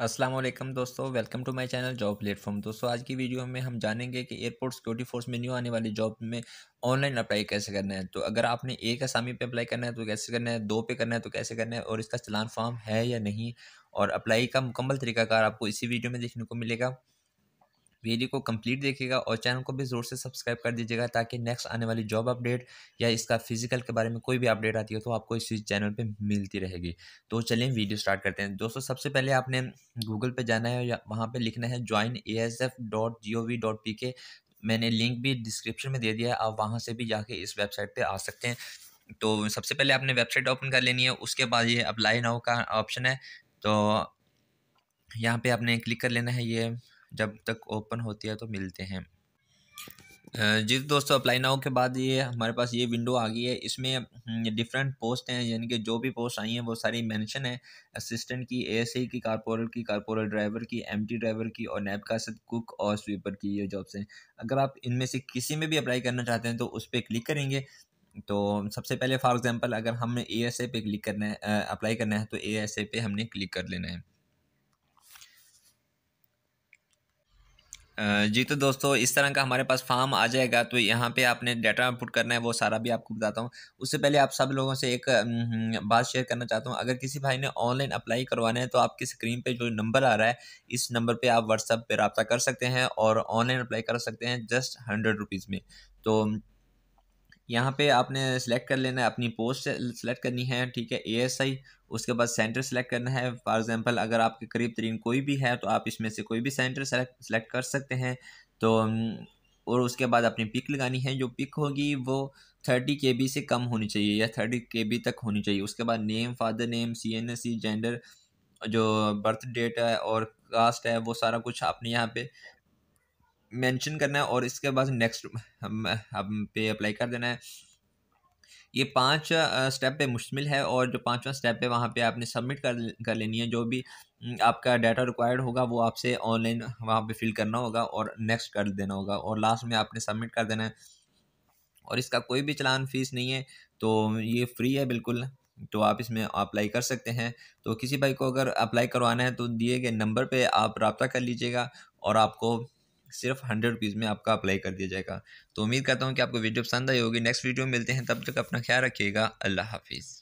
अस्सलाम वालेकुम दोस्तों welcome to my channel job platform दोस्तों आज की वीडियो में हम जानेंगे कि एयरपोर्ट सिक्योरिटी फोर्स में न्यू आने वाली जॉब में ऑनलाइन अप्लाई कैसे करना है तो अगर आपने एक आसामी पे अप्लाई करना है तो कैसे करना है दो पे करना है तो कैसे करना है और इसका चलान फॉर्म है या नहीं और अप्लाई का मुकम्मल तरीकाकार आपको इसी वीडियो में देखने को मिलेगा वीडियो को कंप्लीट देखिएगा और चैनल को भी जोर से सब्सक्राइब कर दीजिएगा ताकि नेक्स्ट आने वाली जॉब अपडेट या इसका फिजिकल के बारे में कोई भी अपडेट आती हो तो आपको इसी चैनल पे मिलती रहेगी तो चलिए वीडियो स्टार्ट करते हैं दोस्तों सबसे पहले आपने गूगल पे जाना है या वहाँ पर लिखना है join A S F dot G O V dot P K मैंने लिंक भी डिस्क्रिप्शन में दे दिया है आप वहाँ से भी जाके इस वेबसाइट पर आ सकते हैं तो सबसे पहले आपने वेबसाइट ओपन कर लेनी है उसके बाद ये अप्लाई नाउ का ऑप्शन है तो यहाँ पे आपने क्लिक कर लेना है ये जब तक ओपन होती है तो मिलते हैं जी तो दोस्तों अप्लाई नाउ के बाद ये हमारे पास ये विंडो आ गई है इसमें डिफरेंट हम्म, पोस्ट हैं यानी कि जो भी पोस्ट आई हैं वो सारी मेंशन है असिस्टेंट की ए की कारपोरल की कारपोरल ड्राइवर की एमटी ड्राइवर की और नैब सद कुक और स्वीपर की ये जॉब्स हैं अगर आप इनमें से किसी में भी अप्लाई करना चाहते हैं तो उस पर क्लिक करेंगे तो सबसे पहले फॉर एग्ज़ाम्पल अगर हमने ए एस ए पे क्लिक करना है अप्लाई करना है तो एस ए पे हमने क्लिक कर लेना है जी तो दोस्तों इस तरह का हमारे पास फार्म आ जाएगा तो यहाँ पे आपने डाटा इनपुट करना है वो सारा भी आपको बताता हूँ उससे पहले आप सब लोगों से एक हम्म, बात शेयर करना चाहता हूँ अगर किसी भाई ने ऑनलाइन अप्लाई करवाना है तो आपकी स्क्रीन पे जो नंबर आ रहा है इस नंबर पे आप व्हाट्सअप पे रबता कर सकते हैं और ऑनलाइन अप्लाई कर सकते हैं जस्ट हंड्रेड रुपीज़ में तो यहाँ पे आपने सेलेक्ट कर लेना है अपनी पोस्ट सेलेक्ट करनी है ठीक है एएसआई उसके बाद सेंटर सेलेक्ट करना है फॉर एग्जांपल अगर आपके करीब तरीन कोई भी है तो आप इसमें से कोई भी सेंटर सेलेक्ट कर सकते हैं तो और उसके बाद अपनी पिक लगानी है जो पिक होगी वो थर्टी के बी से कम होनी चाहिए या थर्टी के बी तक होनी चाहिए उसके बाद name father name C N S C gender जो बर्थ डेट है और कास्ट है वो सारा कुछ आपने यहाँ पे मेंशन करना है और इसके बाद नेक्स्ट हम पे अप्लाई कर देना है ये पांच स्टेप पे मुश्तमिल है और जो पांचवा स्टेप है वहाँ पे आपने सबमिट कर कर लेनी है जो भी आपका डाटा रिक्वायर्ड होगा वो आपसे ऑनलाइन वहाँ पे फिल करना होगा और नेक्स्ट कर देना होगा और लास्ट में आपने सबमिट कर देना है और इसका कोई भी चलान फीस नहीं है तो ये फ्री है बिल्कुल तो आप इसमें अप्लाई कर सकते हैं तो किसी भाई को अगर अप्लाई करवाना है तो दिए गए नंबर पर आप रबता कर लीजिएगा और आपको सिर्फ हंड्रेड रुपीज़ में आपका अप्लाई कर दिया जाएगा तो उम्मीद करता हूँ कि आपको वीडियो पसंद आई होगी नेक्स्ट वीडियो में मिलते हैं तब तक अपना ख्याल रखिएगा अल्लाह हाफिज़